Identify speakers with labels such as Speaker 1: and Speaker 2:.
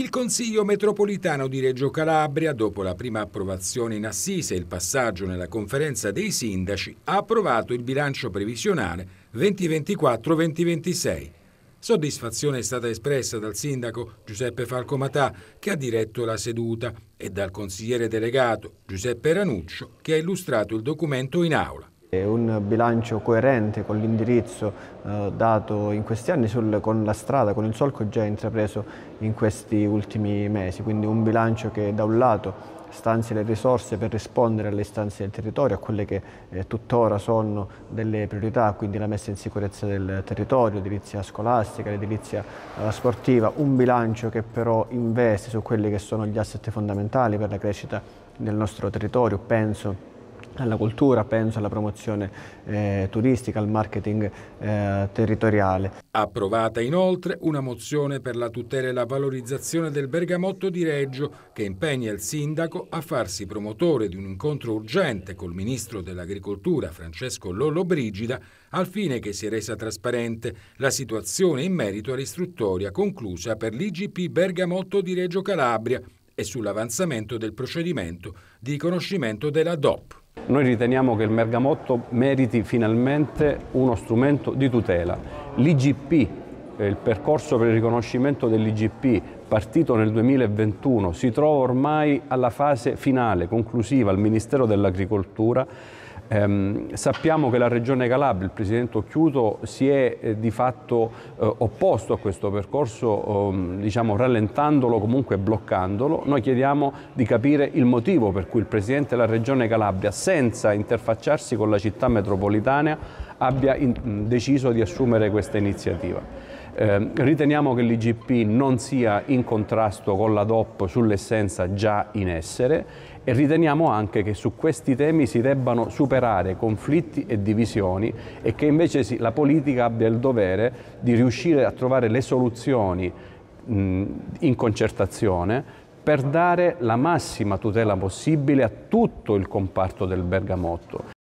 Speaker 1: Il Consiglio metropolitano di Reggio Calabria, dopo la prima approvazione in assise e il passaggio nella conferenza dei sindaci, ha approvato il bilancio previsionale 2024-2026. Soddisfazione è stata espressa dal sindaco Giuseppe Falcomatà, che ha diretto la seduta, e dal consigliere delegato Giuseppe Ranuccio, che ha illustrato il documento in aula.
Speaker 2: È un bilancio coerente con l'indirizzo eh, dato in questi anni sul, con la strada, con il solco già intrapreso in questi ultimi mesi, quindi un bilancio che da un lato stanzi le risorse per rispondere alle istanze del territorio, a quelle che eh, tuttora sono delle priorità, quindi la messa in sicurezza del territorio, l'edilizia scolastica, l'edilizia eh, sportiva, un bilancio che però investe su quelli che sono gli asset fondamentali per la crescita del nostro territorio, penso alla cultura, penso alla promozione eh, turistica, al marketing eh, territoriale.
Speaker 1: Approvata inoltre una mozione per la tutela e la valorizzazione del bergamotto di Reggio che impegna il sindaco a farsi promotore di un incontro urgente col ministro dell'agricoltura Francesco Lollobrigida al fine che si resa trasparente la situazione in merito all'istruttoria conclusa per l'IGP Bergamotto di Reggio Calabria e sull'avanzamento del procedimento di riconoscimento della DOP.
Speaker 3: Noi riteniamo che il Mergamotto meriti finalmente uno strumento di tutela. L'IGP, eh, il percorso per il riconoscimento dell'IGP partito nel 2021, si trova ormai alla fase finale, conclusiva al Ministero dell'Agricoltura Ehm, sappiamo che la Regione Calabria, il Presidente Occhiuto, si è eh, di fatto eh, opposto a questo percorso, ehm, diciamo, rallentandolo, comunque bloccandolo. Noi chiediamo di capire il motivo per cui il Presidente della Regione Calabria, senza interfacciarsi con la città metropolitana, abbia in, deciso di assumere questa iniziativa. Ehm, riteniamo che l'IGP non sia in contrasto con la DOP sull'essenza già in essere e riteniamo anche che su questi temi si debbano superare conflitti e divisioni e che invece la politica abbia il dovere di riuscire a trovare le soluzioni in concertazione per dare la massima tutela possibile a tutto il comparto del bergamotto.